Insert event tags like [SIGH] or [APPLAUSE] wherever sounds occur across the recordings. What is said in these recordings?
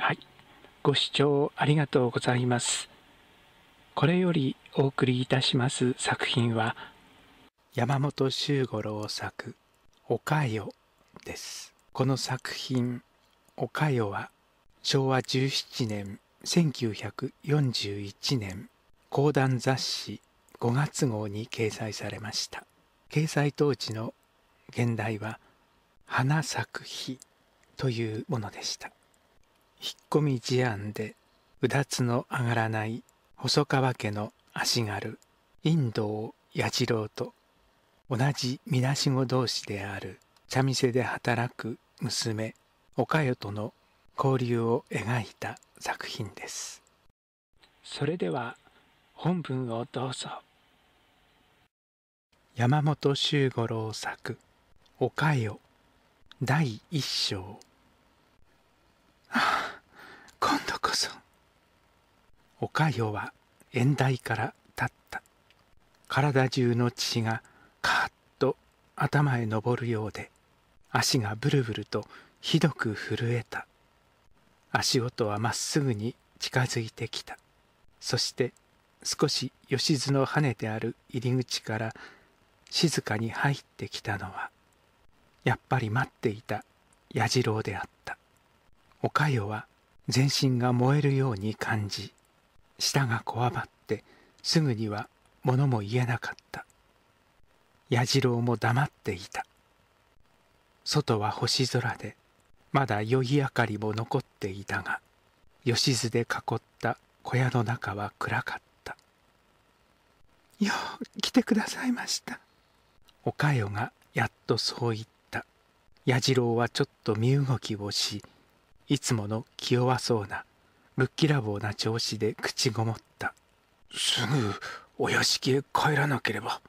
はい。ご視聴ありがとうございます。これよりお送りいたします作品は、山本周五郎作、おかよです。この作品、おかよは、昭和17年、1941年、講談雑誌5月号に掲載されました。掲載当時の現代は、花咲く日というものでした。引っ込み思案でうだつの上がらない細川家の足軽陰を弥次郎と同じみなしご同士である茶店で働く娘おかよとの交流を描いた作品ですそれでは本文をどうぞ山本周五郎作「おかよ」第一章おかよは縁台から立った体中の血がカーッと頭へ上るようで足がブルブルとひどく震えた足音はまっすぐに近づいてきたそして少し吉津の跳ねてある入り口から静かに入ってきたのはやっぱり待っていた弥次郎であったおかよは全身が燃えるように感じ舌がこわばってすぐには物も言えなかった矢次郎も黙っていた外は星空でまだ宵明かりも残っていたが吉津で囲った小屋の中は暗かった「よう来てくださいました」おかよがやっとそう言った弥次郎はちょっと身動きをしいつもの気弱そうなぶっきらぼうな調子で口ごもったすぐお屋敷へ帰らなければ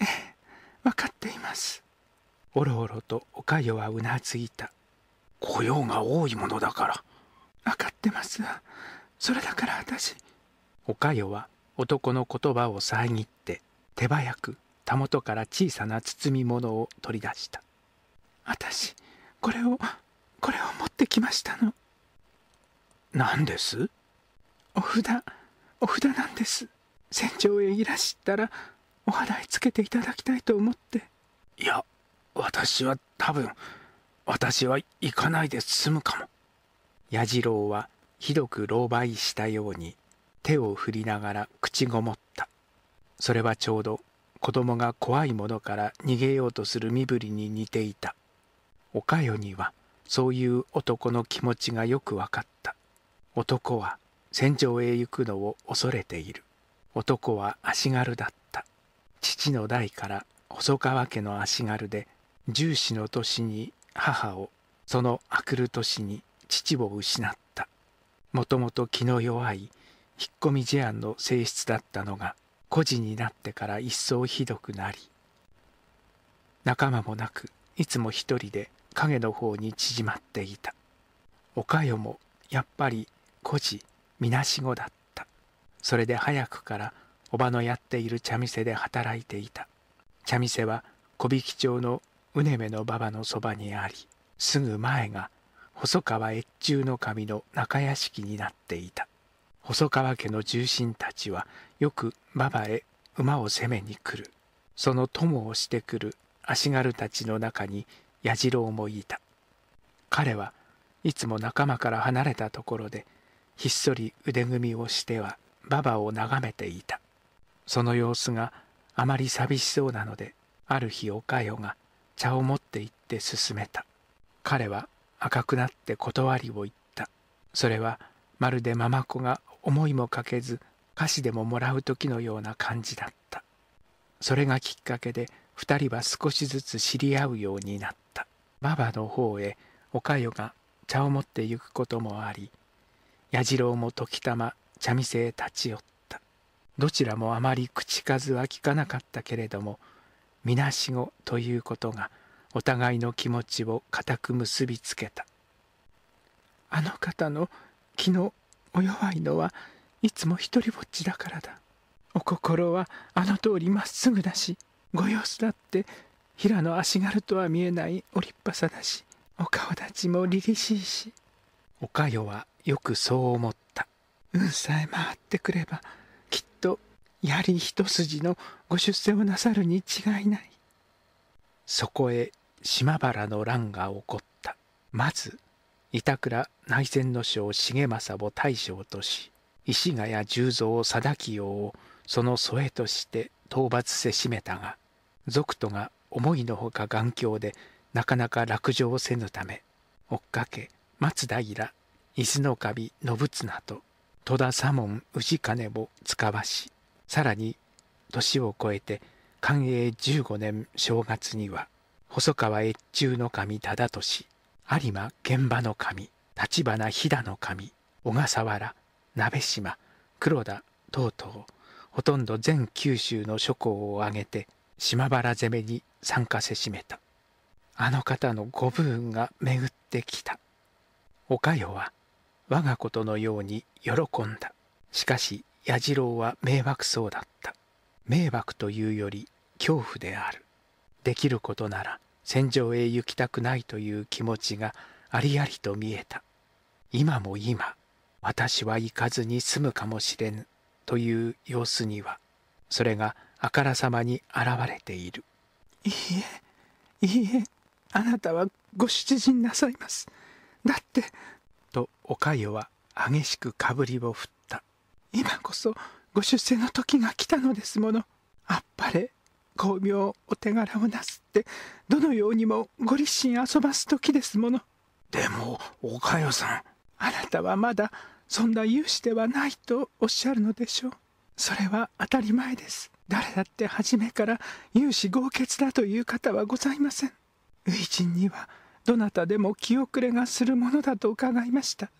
ええ [LAUGHS] 分かっていますおろおろとおかよはうなずいた雇用が多いものだから分かってますそれだから私おかよは男の言葉を遮って手早くたもとから小さな包み物を取り出した私これをこれを持ってきましたの何ですお札お札なんです船長へいらしたらお払いつけていただきたいと思っていや私は多分私は行かないで済むかも矢次郎はひどく狼狽したように手を振りながら口ごもったそれはちょうど子供が怖いものから逃げようとする身振りに似ていたおかよには「そういう男の気持ちがよく分かった男は戦場へ行くのを恐れている男は足軽だった父の代から細川家の足軽で重視の年に母をそのあくる年に父を失ったもともと気の弱い引っ込み思案の性質だったのが孤児になってから一層ひどくなり仲間もなくいつも一人で影の方に縮まっていたおかよもやっぱり孤児みなしごだったそれで早くからおばのやっている茶店で働いていた茶店は小引町のうねめの馬場のそばにありすぐ前が細川越中の神の中屋敷になっていた細川家の重臣たちはよく馬場へ馬を攻めに来るその友をしてくる足軽たちの中に弥次郎もいた彼はいつも仲間から離れたところでひっそり腕組みをしては馬場を眺めていたその様子があまり寂しそうなのである日おかよが茶を持って行って勧めた彼は赤くなって断りを言ったそれはまるでママ子が思いもかけず菓子でももらう時のような感じだったそれがきっかけで2人は少しずつ知り合うようになった馬場の方へおかよが茶を持って行くこともあり弥次郎も時たま茶店へ立ち寄ったどちらもあまり口数は聞かなかったけれどもみなしごということがお互いの気持ちを固く結びつけたあの方の気のお弱いのはいつも一りぼっちだからだお心はあの通りまっすぐだしご様子だって平の足軽とは見えないおっぱさだしお顔立ちも凛々しいしおかよはよくそう思った運さえ回ってくればきっとやり一筋のご出世をなさるに違いないそこへ島原の乱が起こったまず板倉内戦の将重政を大将とし石ヶ谷十蔵定清をその添えとして討伐せしめたが賊とが思いのほか頑強でなかなか落城せぬため追っかけ松平伊豆の神信綱と戸田左門氏金を使わしさらに年を超えて寛永15年正月には細川越中の神忠利有馬現場の神立花飛騨の神小笠原鍋島黒田等々ほとんど全九州の諸侯を挙げて島原攻めに参加せしめたあの方のご武運が巡ってきたおかよは我がことのように喜んだしかし弥次郎は迷惑そうだった迷惑というより恐怖であるできることなら戦場へ行きたくないという気持ちがありありと見えた今も今私は行かずに済むかもしれぬという様子にはそれがあからさまに現れているいいえいいえあなたはご出陣なさいますだってとおかよは激しくかぶりを振った今こそご出世の時が来たのですものあっぱれ巧妙お手柄をなすってどのようにもご立身遊ばす時ですものでもおかよさんあなたはまだそんな勇士ではないとおっしゃるのでしょうそれは当たり前です誰だって初めから有志豪傑だという方はございません初陣にはどなたでも気遅れがするものだと伺いました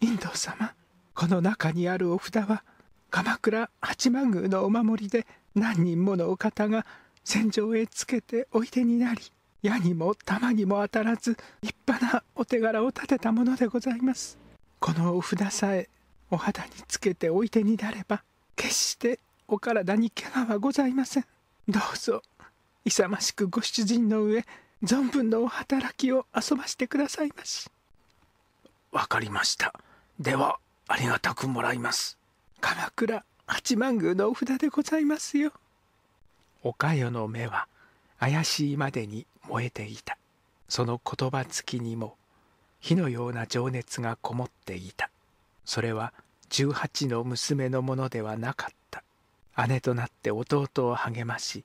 印度様この中にあるお札は鎌倉八幡宮のお守りで何人ものお方が戦場へつけておいでになり矢にも玉にも当たらず立派なお手柄を立てたものでございますこのお札さえお肌につけておいでになれば決してお体に怪我はございませんどうぞ勇ましくご主人の上存分のお働きを遊ばしてくださいましわかりましたではありがたくもらいます鎌倉八幡宮のお札でございますよおかよの目は怪しいまでに燃えていたその言葉つきにも火のような情熱がこもっていたそれは18の娘のものではなかった姉となって弟を励まし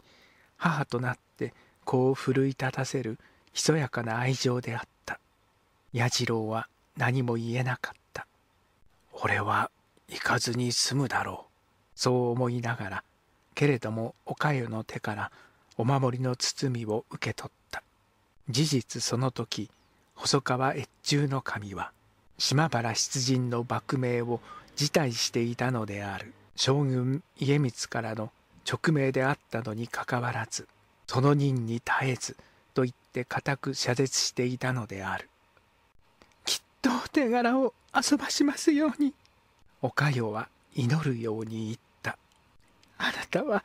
母となって子を奮い立たせるひそやかな愛情であった弥次郎は何も言えなかった俺は行かずに済むだろうそう思いながらけれどもおかゆの手からお守りの包みを受け取った事実その時細川越中の神は島原出陣の幕命を辞退していたのである将軍家光からの勅命であったのにかかわらずその任に絶えずと言って固く謝絶していたのであるきっとお手柄を遊ばしますようにおかよは祈るように言ったあなたは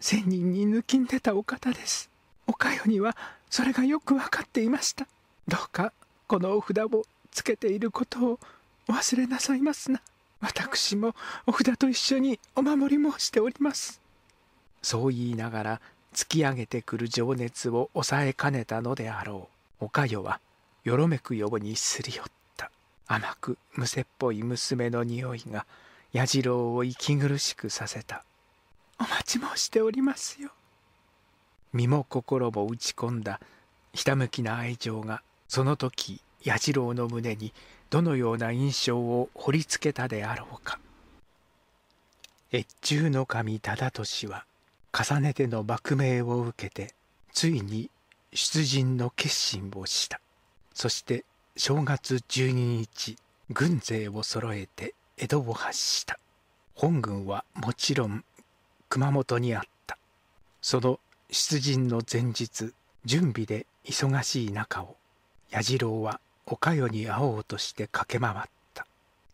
千人に抜きんでたお方ですおかよにはそれがよく分かっていましたどうかこのお札をつけていることをお忘れなさいますな私もお札と一緒にお守りもしておりますそう言いながら突き上げてくる情熱を抑えかねたのであろうおかよはよろめくようにすり寄った甘くむせっぽい娘の匂いが矢次郎を息苦しくさせたお待ちもしておりますよ身も心も打ち込んだひたむきな愛情がその時矢次郎の胸にどのような印象を掘りつけたであろうか越中の神忠俊は重ねての幕命を受けてついに出陣の決心をしたそして正月12日軍勢を揃えて江戸を発した本軍はもちろん熊本にあったその出陣の前日準備で忙しい中を弥次郎はおかよに会おうとして駆け回った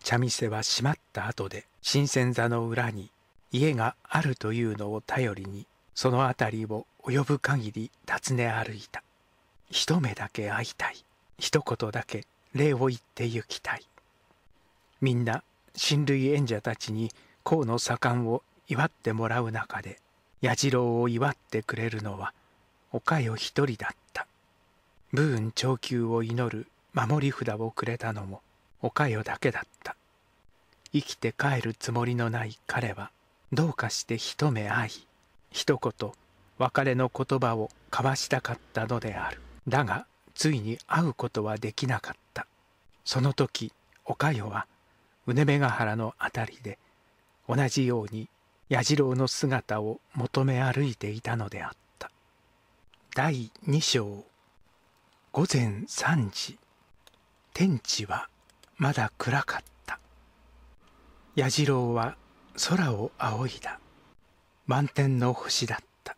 茶店は閉まった後で新鮮座の裏に家があるというのを頼りにその辺りを及ぶ限り訪ね歩いた一目だけ会いたい一言だけ礼を言って行きたいみんな親類縁者たちに甲の左官を祝ってもらう中で弥次郎を祝ってくれるのはおかよ一人だった武運長久を祈る守り札をくれたのもおかよだけだった生きて帰るつもりのない彼はどうかして一目会い一言別れの言葉を交わしたかったのであるだがついに会うことはできなかったその時おかよはうねめが原の辺りで同じように弥次郎の姿を求め歩いていたのであった第2章午前3時天地はまだ暗かった矢次郎は空を仰いだ満天の星だった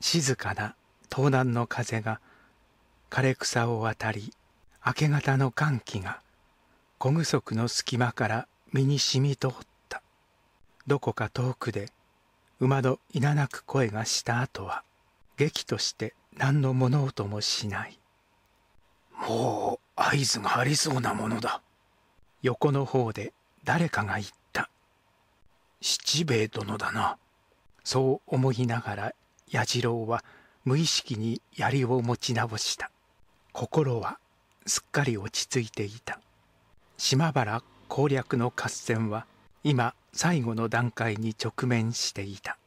静かな東南の風が枯れ草を渡り明け方の寒気が小具足の隙間から身に染み通ったどこか遠くで馬のいななく声がした後は劇として何の物音もしないもう合図がありそうなものだ横の方で誰かが言った七兵衛殿だなそう思いながら弥次郎は無意識に槍を持ち直した心はすっかり落ち着いていた島原攻略の合戦は今最後の段階に直面していた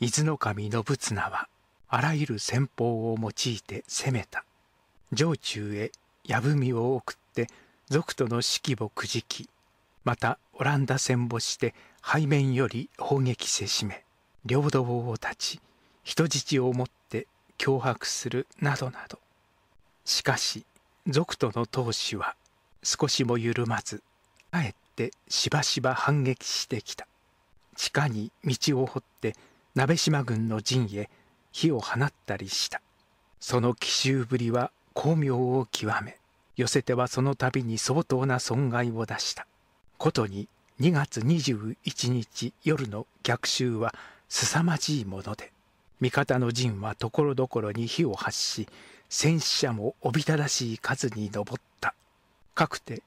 伊豆の神信綱はあらゆる戦法を用いて攻めた城中へ藪みを送って賊との指揮をくじきまたオランダ戦没して背面より砲撃せしめ領土を立ち人質をもって脅迫するなどなどしかし賊との闘志は少しも緩まずあえてしばしば反撃してきた地下に道を掘って鍋島軍の陣へ火を放ったりしたその奇襲ぶりは巧妙を極め寄せてはその度に相当な損害を出したことに2月21日夜の逆襲は凄まじいもので味方の陣はところどころに火を発し戦死者もおびただしい数に上ったかくて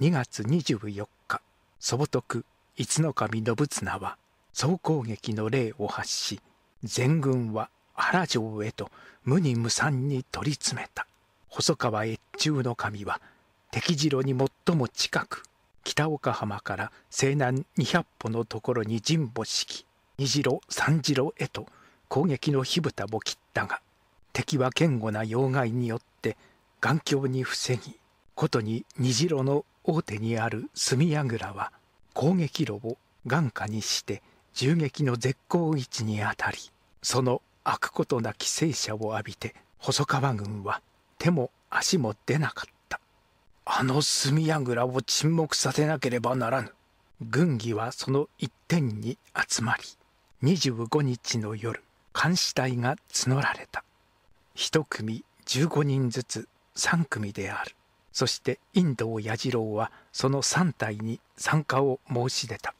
2月24日祖母徳五の神信綱は総攻撃の霊を発し全軍は原城へと無に無惨に取り詰めた細川越中の神は敵城に最も近く北岡浜から西南200歩のところに陣を敷き二郎三次郎へと攻撃の火蓋を切ったが敵は堅固な要害によって頑強に防ぎことに次郎の大手にある隅櫓は攻撃路を眼下にして銃撃の絶好位置にあたりその悪ことなき戦車を浴びて細川軍は手も足も出なかったあの隅櫓を沈黙させなければならぬ軍議はその一点に集まり25日の夜監視隊が募られた一組15人ずつ3組であるそしてインド矢次郎はその3体に参加を申し出た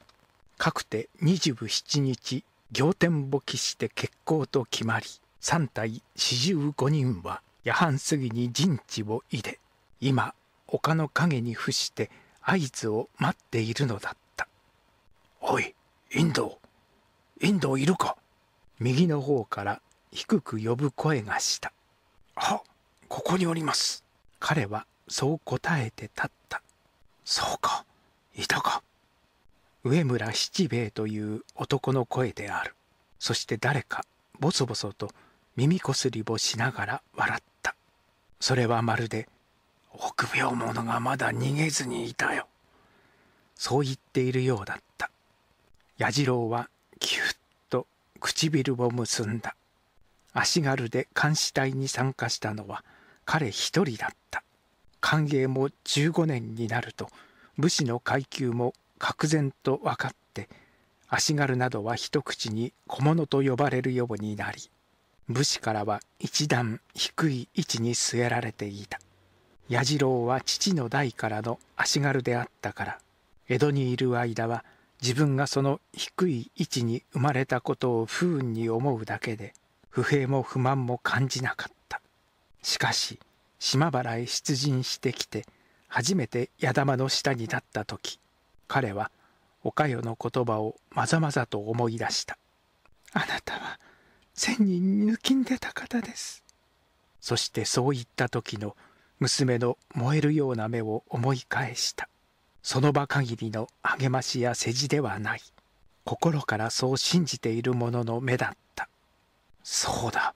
かくて27日仰天簿記して決行と決まり3体45人は夜半過ぎに陣地を入れ今丘の陰に伏して合図を待っているのだったおいインドインドいるか右の方から低く呼ぶ声がしたあここにおります彼はそう答えて立ったそうかいたか上村七兵衛という男の声であるそして誰かボソボソと耳こすりをしながら笑ったそれはまるで臆病者がまだ逃げずにいたよそう言っているようだった弥次郎はキュッと唇を結んだ足軽で監視隊に参加したのは彼一人だった歓迎も15年になると武士の階級も確然と分かって足軽などは一口に小物と呼ばれるようになり武士からは一段低い位置に据えられていた弥次郎は父の代からの足軽であったから江戸にいる間は自分がその低い位置に生まれたことを不運に思うだけで不平も不満も感じなかったしかし島原へ出陣してきて初めて矢玉の下に立った時彼はおかよの言葉をまざまざと思い出した「あなたは千人抜きんでた方ですそしてそう言った時の娘の燃えるような目を思い返したその場限りの励ましや世辞ではない心からそう信じている者の目だったそうだ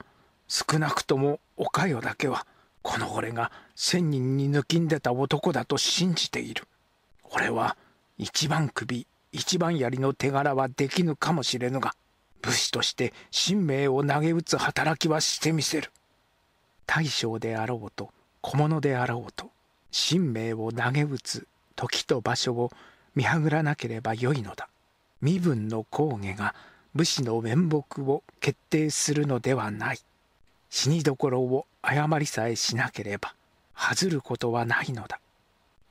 少なくともおかよだけはこの俺が千人に抜きんでた男だと信じている俺は一番首一番槍の手柄はできぬかもしれぬが武士として神明を投げ打つ働きはしてみせる大将であろうと小物であろうと神明を投げ打つ時と場所を見はぐらなければよいのだ身分の高下が武士の面目を決定するのではない死にどころを誤りさえしなければ恥ずることはないのだ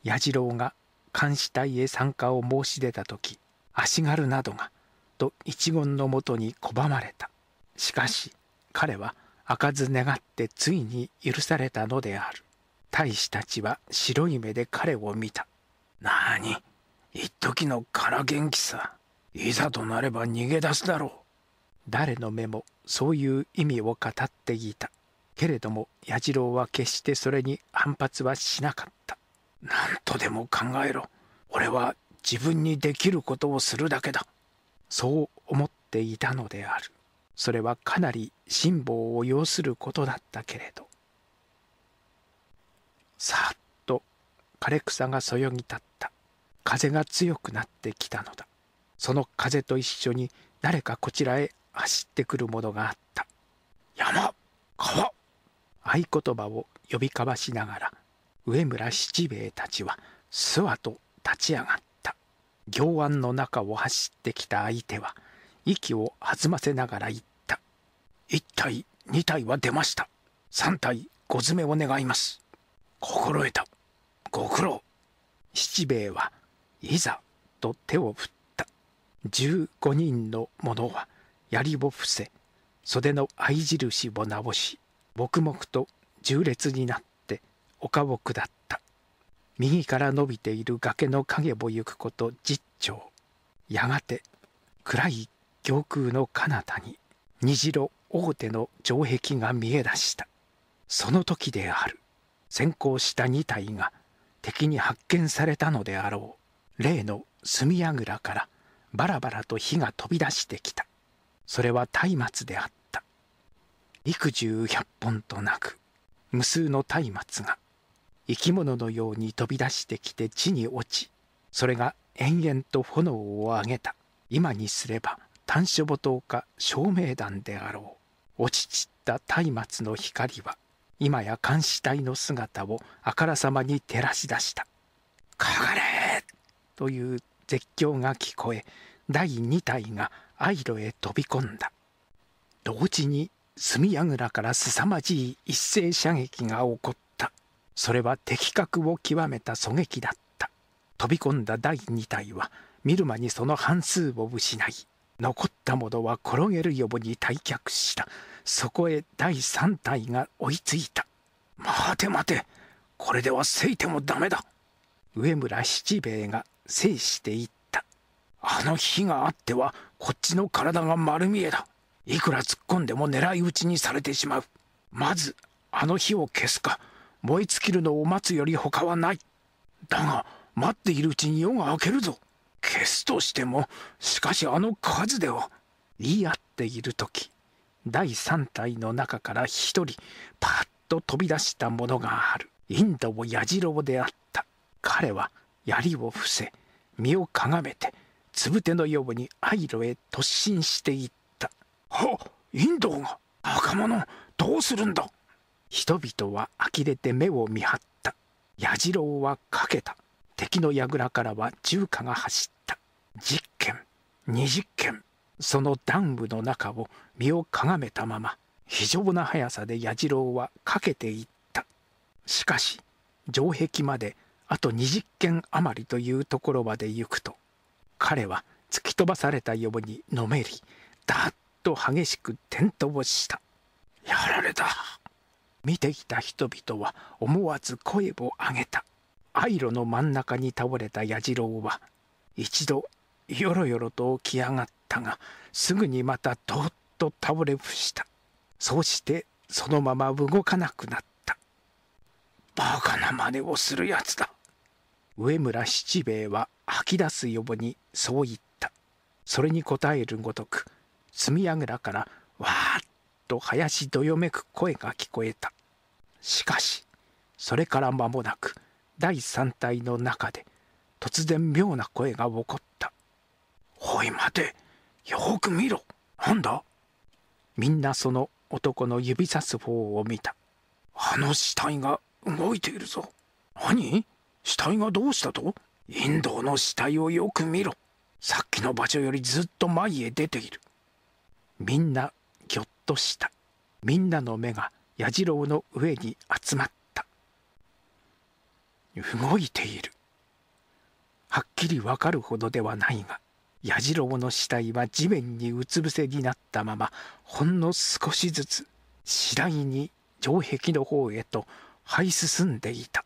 矢次郎が監視隊へ参加を申し出た時足軽などがと一言のもとに拒まれた。しかし彼は開かず願ってついに許されたのである。大使たちは白い目で彼を見た。何一時の空元気さ。いざとなれば逃げ出すだろう。誰の目もそういう意味を語っていた。けれども弥次郎は決してそれに反発はしなかった。何とでも考えろ。俺は自分にできることをするだけだ。そう思っていたのであるそれはかなり辛抱を要することだったけれどさっと枯れ草がそよぎ立った風が強くなってきたのだその風と一緒に誰かこちらへ走ってくるものがあった山川合言葉を呼び交わしながら上村七兵衛たちはすわと立ち上がった行案の中を走ってきた相手は息を弾ませながら言った1体2体は出ました3体ご詰めを願います心得たご苦労七兵衛はいざと手を振った15人の者は槍を伏せ袖の合印を直し黙々と重列になって丘を下った右から伸びている崖の影を行くこと十丁やがて暗い上空の彼方に虹色大手の城壁が見え出したその時である先行した2体が敵に発見されたのであろう例の炭櫓からバラバラと火が飛び出してきたそれは松明であった幾十百本となく無数の松明が生き物のように飛び出してきて地に落ちそれが延々と炎を上げた今にすれば短所母灯か照明弾であろう落ち散った松明の光は今や監視隊の姿をあからさまに照らし出した「かがれ!」という絶叫が聞こえ第2体がアイロへ飛び込んだ同時に炭櫓から凄まじい一斉射撃が起こったそれは的確を極めた狙撃だった飛び込んだ第2体は見る間にその半数を失い残ったものは転げるように退却したそこへ第3体が追いついた待て待てこれではせいてもダメだ上村七兵衛が制していったあの火があってはこっちの体が丸見えだいくら突っ込んでも狙い撃ちにされてしまうまずあの火を消すか燃え尽きるのを待つより他はないだが待っているうちに夜が明けるぞ消すとしてもしかしあの数では言い合っている時第三体の中から一人パッと飛び出したものがあるインドを矢次郎であった彼は槍を伏せ身をかがめてつぶてのように藍路へ突進していったはインドが若者どうするんだ人々は呆れて目を見張った矢次郎はかけた敵の櫓からは銃火が走った10二20件その暖部の中を身をかがめたまま非常な速さで矢次郎はかけていったしかし城壁まであと20軒余りというところまで行くと彼は突き飛ばされたようにのめりだっと激しく転倒したやられた見てきた人々は思わず声を上げた藍色の真ん中に倒れた弥次郎は一度よろよろと起き上がったがすぐにまたどっと倒れ伏したそうしてそのまま動かなくなったバカな真似をするやつだ上村七兵衛は吐き出すようにそう言ったそれに応えるごとく積みやぐらからわーっと林どよめく声が聞こえたしかしそれから間もなく第三体の中で突然妙な声が起こった「おい待てよく見ろなんだ?」みんなその男の指さす方を見たあの死体が動いているぞ何死体がどうしたとインドの死体をよく見ろさっきの場所よりずっと前へ出ているみんなとしたみんなの目が矢次郎の上に集まった動いているはっきりわかるほどではないが矢次郎の死体は地面にうつ伏せになったままほんの少しずつ次第に城壁の方へと這い進んでいた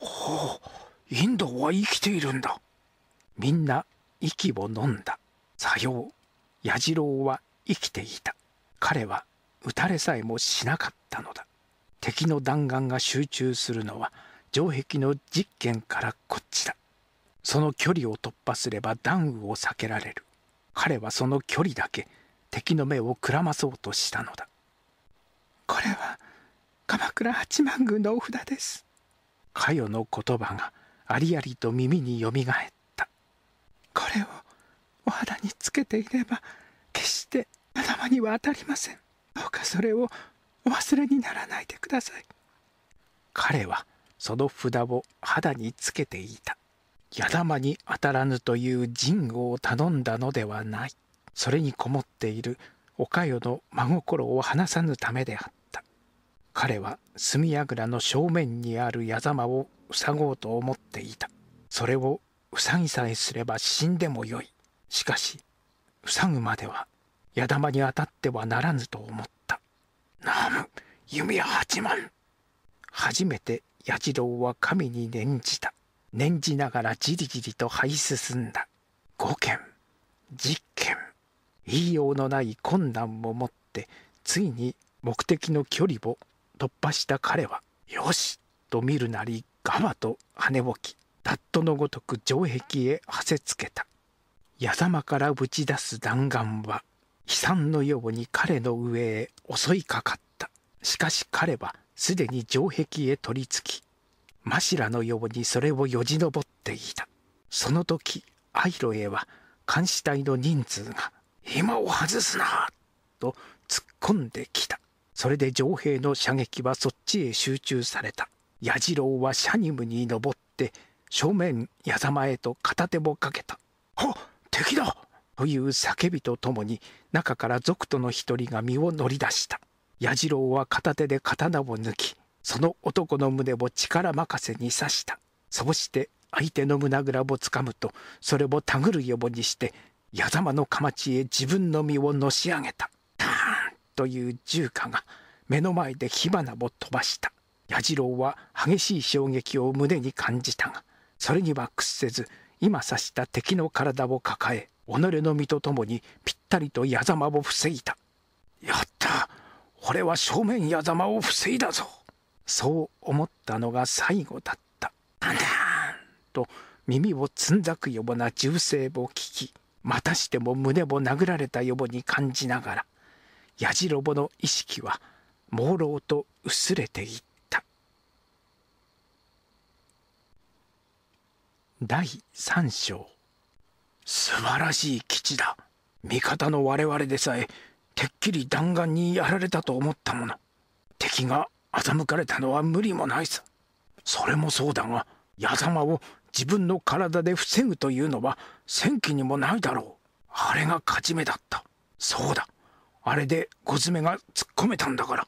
ほうインドは生きているんだみんな息をのんださよう矢次郎は生きていた彼は撃たれさえもしなかったのだ敵の弾丸が集中するのは城壁の実験からこっちだその距離を突破すれば弾雨を避けられる彼はその距離だけ敵の目をくらまそうとしたのだこれは鎌倉八幡宮のお札ですかよの言葉がありありと耳によみがえったこれをお肌につけていれば決してマには当たりませんどうかそれをお忘れにならないでください彼はその札を肌につけていた矢玉に当たらぬという神義を頼んだのではないそれにこもっているおかよの真心を離さぬためであった彼は炭櫓の正面にある矢玉を塞ごうと思っていたそれを塞ぎさえすれば死んでもよいしかし塞ぐまでは矢玉に当たってはならぬと思ったナム弓矢八万初めて八次郎は神に念じた念じながらじりじりと這い進んだ5件10件言いようのない困難をもってついに目的の距離を突破した彼は「よし!」と見るなりガバと羽起きダットのごとく城壁へはせつけた矢様から打ち出す弾丸は悲惨のように彼の上へ襲いかかったしかし彼はすでに城壁へ取りつきマシラのようにそれをよじ登っていたその時アイロエは監視隊の人数が「今を外すな!」と突っ込んできたそれで城兵の射撃はそっちへ集中された矢次郎はシャニムに登って正面矢様へと片手をかけた「はっ敵だ!」という叫びとともに中から賊との一人が身を乗り出した矢次郎は片手で刀を抜きその男の胸を力任せに刺したそうして相手の胸ぐらをつかむとそれをたぐるようにして矢玉のかまちへ自分の身をのし上げたターンという銃火が目の前で火花を飛ばした矢次郎は激しい衝撃を胸に感じたがそれには屈せず今刺した敵の体を抱え己の身とともにぴったりと矢ざまを防いだ。やった俺は正面矢ざまを防いだぞそう思ったのが最後だった。なんだと耳をつんざくような銃声を聞き、またしても胸を殴られたように感じながら、やじろぼの意識は朦朧と薄れていった。第三章素晴らしい基地だ味方の我々でさえてっきり弾丸にやられたと思ったもの敵が欺かれたのは無理もないさそれもそうだが矢様を自分の体で防ぐというのは戦機にもないだろうあれが勝ち目だったそうだあれで小爪が突っ込めたんだから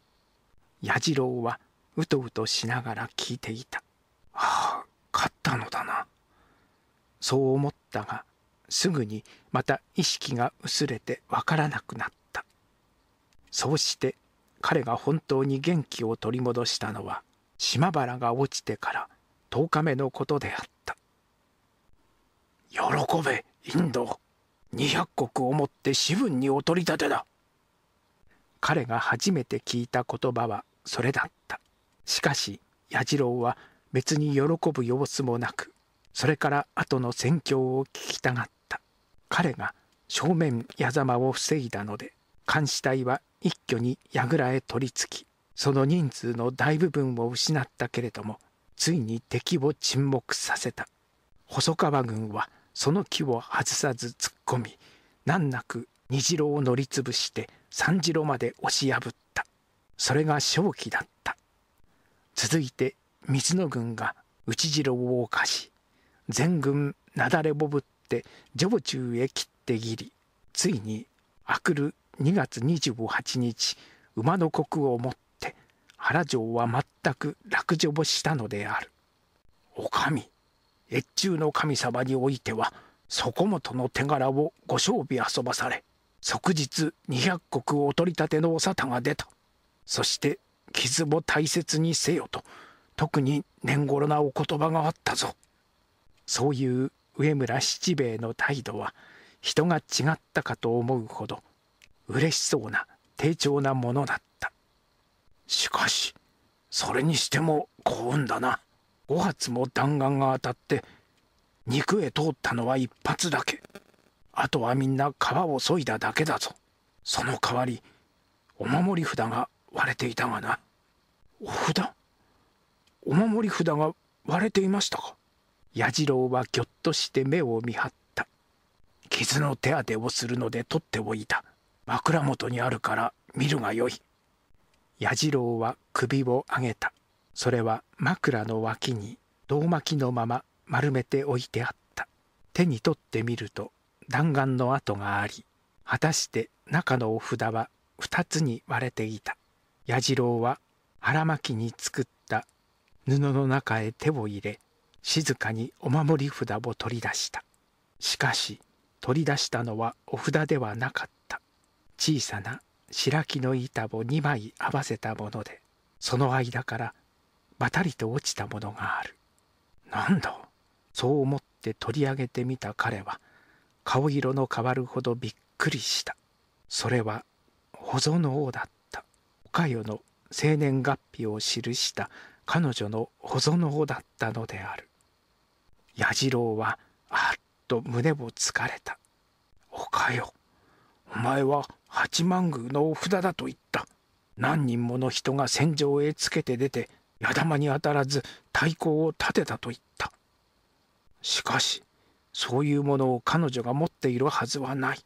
矢次郎はうとうとしながら聞いていたああ勝ったのだなそう思ったがすぐにまた意識が薄れてわからなくなったそうして彼が本当に元気を取り戻したのは島原が落ちてから10日目のことであった喜べインド200石をもって私分にお取り立てだ彼が初めて聞いた言葉はそれだったしかし弥次郎は別に喜ぶ様子もなくそれから後の戦況を聞きたがっ彼が正面矢ざを防いだので監視隊は一挙に櫓へ取りつきその人数の大部分を失ったけれどもついに敵を沈黙させた細川軍はその木を外さず突っ込み難なく虹郎を乗りつぶして三次郎まで押し破ったそれが勝機だった続いて水野軍が内次郎を犯し全軍雪崩れぶっって上中へ切って切りついにあくる2月28日馬の国をもって原城は全く落城をしたのである。お上越中の神様においては底本の手柄をご勝備遊ばされ即日200石を取り立てのお沙汰が出たそして傷も大切にせよと特に年頃なお言葉があったぞそういう上村七兵衛の態度は人が違ったかと思うほど嬉しそうな低調なものだったしかしそれにしても幸運だな5発も弾丸が当たって肉へ通ったのは1発だけあとはみんな皮を削いだだけだぞその代わりお守り札が割れていたがなお札お守り札が割れていましたか弥次郎はぎょっとして目を見張った傷の手当てをするので取っておいた枕元にあるから見るがよい弥次郎は首を上げたそれは枕の脇に胴巻きのまま丸めて置いてあった手に取ってみると弾丸の跡があり果たして中のお札は2つに割れていた弥次郎は腹巻きに作った布の中へ手を入れ静かにお守り札を取り出したしかし取り出したのはお札ではなかった小さな白木の板を2枚合わせたものでその間からばたりと落ちたものがあるなんだそう思って取り上げてみた彼は顔色の変わるほどびっくりしたそれは保存の王だった岡代の生年月日を記した彼女の保存の王だったのである弥次郎はあっと胸をつかれた。おかよ、お前は八幡宮のお札だと言った。何人もの人が戦場へつけて出て、矢玉に当たらず太鼓を立てたと言った。しかし、そういうものを彼女が持っているはずはない。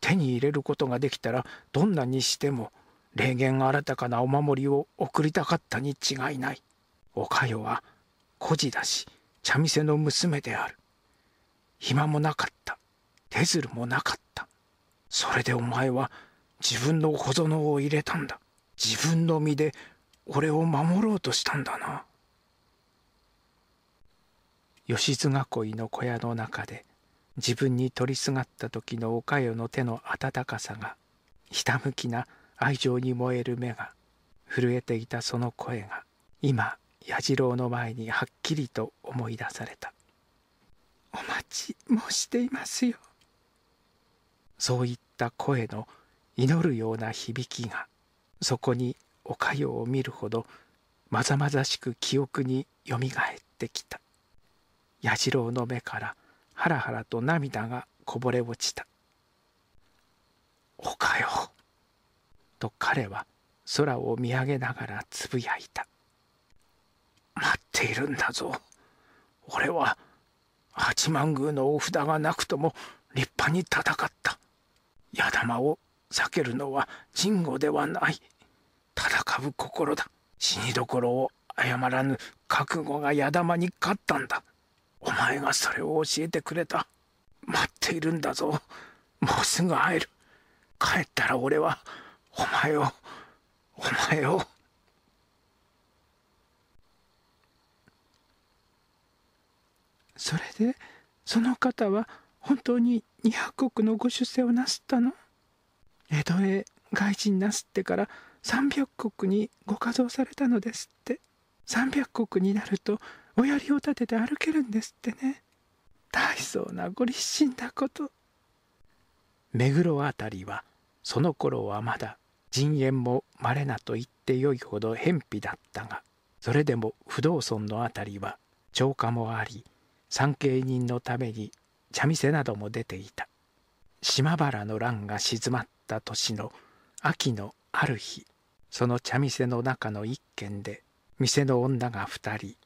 手に入れることができたら、どんなにしても、霊言新たかなお守りを送りたかったに違いない。おかよは、孤児だし、茶店の娘である暇もなかった手鶴もなかったそれでお前は自分の小園を入れたんだ自分の身で俺を守ろうとしたんだな吉津囲いの小屋の中で自分に取りすがった時のおかよの手の温かさがひたむきな愛情に燃える目が震えていたその声が今弥次郎の前にはっきりと思い出されたお待ち申していますよそういった声の祈るような響きがそこにおかよを見るほどまざまざしく記憶によみがえってきた弥次郎の目からハラハラと涙がこぼれ落ちた「おかよ」と彼は空を見上げながらつぶやいた待っているんだぞ俺は八幡宮のお札がなくとも立派に戦った矢玉を避けるのは人護ではない戦う心だ死にどころを謝らぬ覚悟が矢玉に勝ったんだお前がそれを教えてくれた待っているんだぞもうすぐ会える帰ったら俺はお前をお前をそれでその方は本当に200億のご出世をなすったの江戸へ外人なすってから300国にご家族されたのですって300国になるとおやりを立てて歩けるんですってね大層なご立身なこと目黒辺りはその頃はまだ人縁もまれなと言ってよいほど偏僻だったがそれでも不動尊の辺りは超過もあり参詣人のために茶店なども出ていた島原の乱が静まった年の秋のある日その茶店の中の一軒で店の女が二人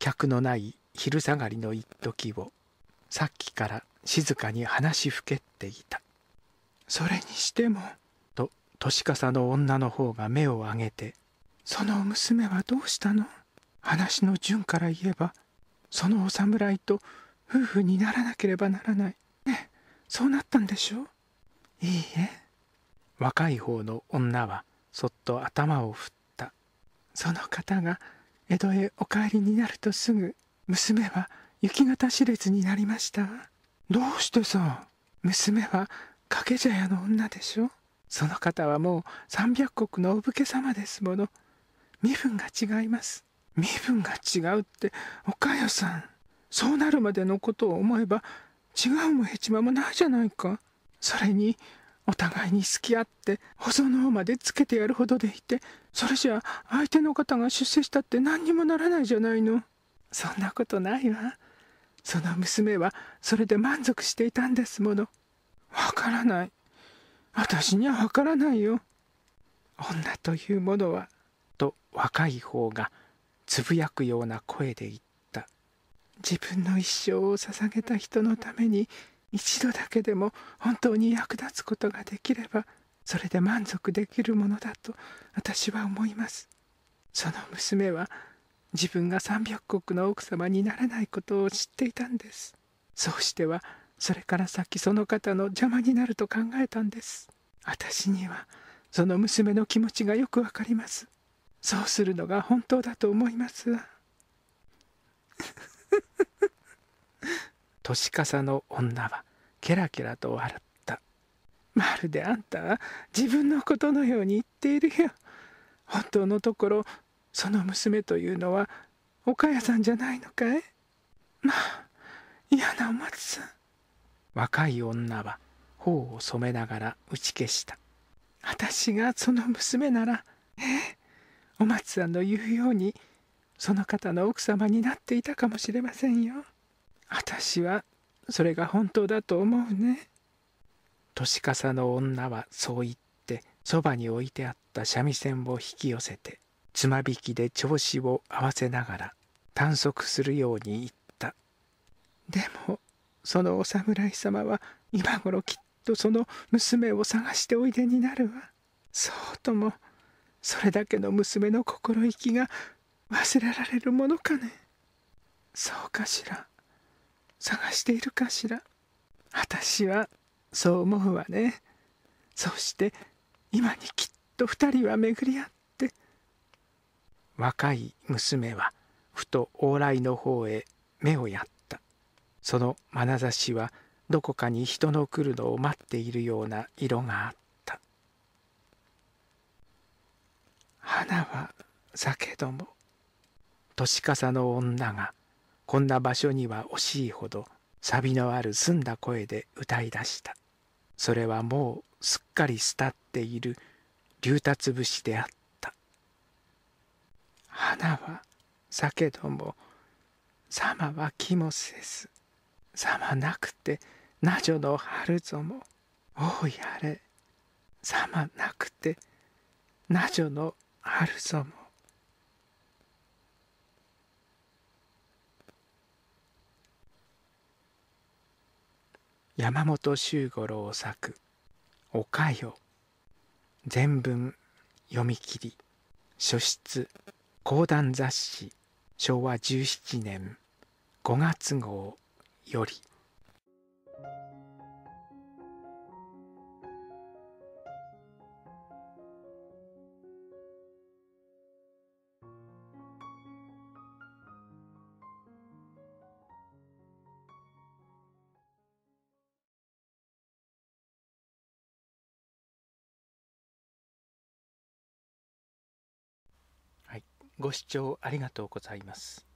客のない昼下がりの一時をさっきから静かに話しふけっていたそれにしてもと年笠の女の方が目を上げてその娘はどうしたの話の順から言えばそのお侍と夫婦にならなければならないねそうなったんでしょういいえ若い方の女はそっと頭を振ったその方が江戸へお帰りになるとすぐ娘は雪方熾烈になりましたどうしてさ娘は掛け茶屋の女でしょその方はもう300石のお武家様ですもの身分が違います身分が違うっておかよさんそうなるまでのことを思えば違うもへちまもないじゃないかそれにお互いに好き合って細野のまでつけてやるほどでいてそれじゃ相手の方が出世したって何にもならないじゃないのそんなことないわその娘はそれで満足していたんですものわからない私にはわからないよ女というものはと若い方がつぶやくような声で言った自分の一生を捧げた人のために一度だけでも本当に役立つことができればそれで満足できるものだと私は思いますその娘は自分が300国の奥様にならないことを知っていたんですそうしてはそれから先その方の邪魔になると考えたんです私にはその娘の気持ちがよくわかりますそうするのが本当だと思いますわ [LAUGHS] 年かさの女はケラケラと笑ったまるであんたは自分のことのように言っているよ本当のところその娘というのは岡谷さんじゃないのかいまあ嫌なお松さん若い女は頬を染めながら打ち消した私がその娘ならえお松さんの言うようにその方の奥様になっていたかもしれませんよ私はそれが本当だと思うね年笠の女はそう言ってそばに置いてあった三味線を引き寄せてつまびきで調子を合わせながら探索するように言ったでもそのお侍様は今頃きっとその娘を探しておいでになるわそうともそれだけの娘の心意気が忘れられるものかねそうかしら探しているかしら私はそう思うわねそして今にきっと二人は巡り合って若い娘はふと往来の方へ目をやったその眼差しはどこかに人の来るのを待っているような色があった花は酒ども年かさの女がこんな場所には惜しいほどサビのある澄んだ声で歌い出したそれはもうすっかり廃っている竜達節であった花は酒ども様は気もせず様なくて那女の春ぞもおやれ様なくて那女の春さも山本周五郎作「おかよ」全文読み切り書室講談雑誌昭和17年5月号より「ご視聴ありがとうございます。